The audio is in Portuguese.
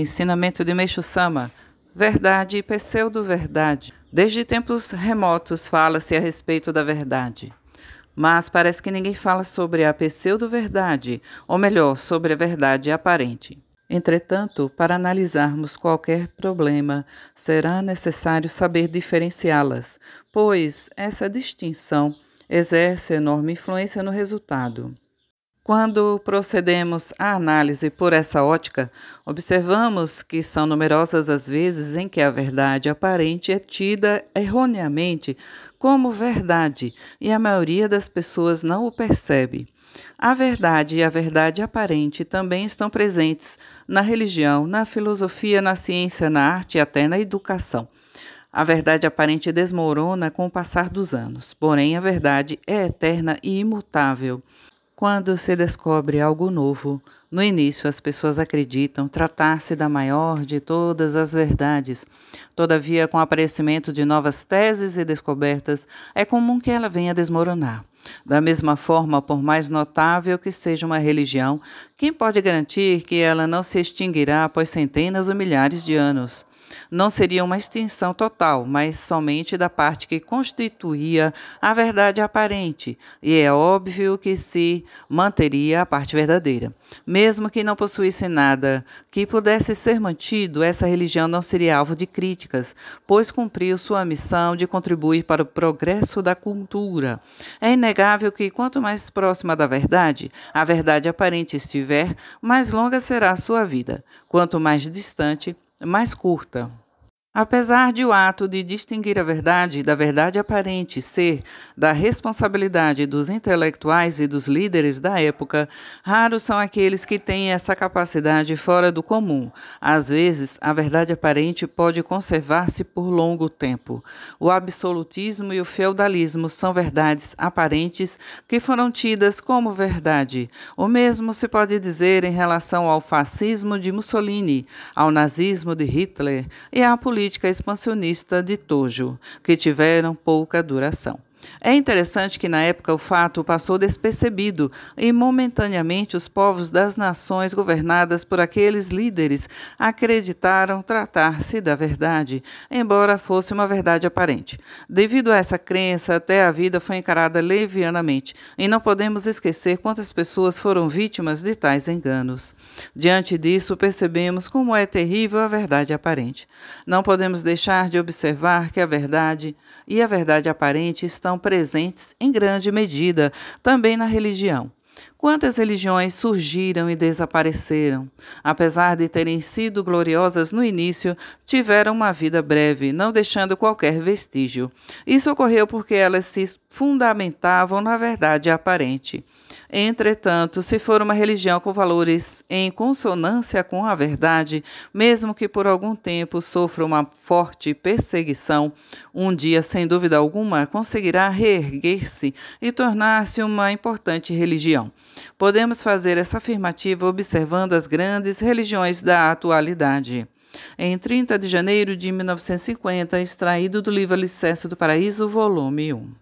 Ensinamento de Meixo Sama, verdade e pseudo-verdade. Desde tempos remotos fala-se a respeito da verdade. Mas parece que ninguém fala sobre a pseudo-verdade, ou melhor, sobre a verdade aparente. Entretanto, para analisarmos qualquer problema, será necessário saber diferenciá-las, pois essa distinção exerce enorme influência no resultado. Quando procedemos à análise por essa ótica, observamos que são numerosas as vezes em que a verdade aparente é tida erroneamente como verdade e a maioria das pessoas não o percebe. A verdade e a verdade aparente também estão presentes na religião, na filosofia, na ciência, na arte e até na educação. A verdade aparente desmorona com o passar dos anos, porém a verdade é eterna e imutável. Quando se descobre algo novo, no início as pessoas acreditam tratar-se da maior de todas as verdades. Todavia, com o aparecimento de novas teses e descobertas, é comum que ela venha desmoronar. Da mesma forma, por mais notável que seja uma religião, quem pode garantir que ela não se extinguirá após centenas ou milhares de anos? Não seria uma extinção total, mas somente da parte que constituía a verdade aparente, e é óbvio que se manteria a parte verdadeira. Mesmo que não possuísse nada que pudesse ser mantido, essa religião não seria alvo de críticas, pois cumpriu sua missão de contribuir para o progresso da cultura. É inegável que quanto mais próxima da verdade a verdade aparente estiver, mais longa será a sua vida. Quanto mais distante, mais curta, Apesar de o ato de distinguir a verdade da verdade aparente ser da responsabilidade dos intelectuais e dos líderes da época, raros são aqueles que têm essa capacidade fora do comum. Às vezes, a verdade aparente pode conservar-se por longo tempo. O absolutismo e o feudalismo são verdades aparentes que foram tidas como verdade. O mesmo se pode dizer em relação ao fascismo de Mussolini, ao nazismo de Hitler e à política política expansionista de Tojo, que tiveram pouca duração. É interessante que na época o fato passou despercebido e momentaneamente os povos das nações governadas por aqueles líderes acreditaram tratar-se da verdade, embora fosse uma verdade aparente. Devido a essa crença, até a vida foi encarada levianamente e não podemos esquecer quantas pessoas foram vítimas de tais enganos. Diante disso, percebemos como é terrível a verdade aparente. Não podemos deixar de observar que a verdade e a verdade aparente estão estão presentes em grande medida também na religião. Quantas religiões surgiram e desapareceram? Apesar de terem sido gloriosas no início, tiveram uma vida breve, não deixando qualquer vestígio. Isso ocorreu porque elas se fundamentavam na verdade aparente. Entretanto, se for uma religião com valores em consonância com a verdade, mesmo que por algum tempo sofra uma forte perseguição, um dia, sem dúvida alguma, conseguirá reerguer-se e tornar-se uma importante religião religião. Podemos fazer essa afirmativa observando as grandes religiões da atualidade. Em 30 de janeiro de 1950, extraído do livro Alicerce do Paraíso, volume 1.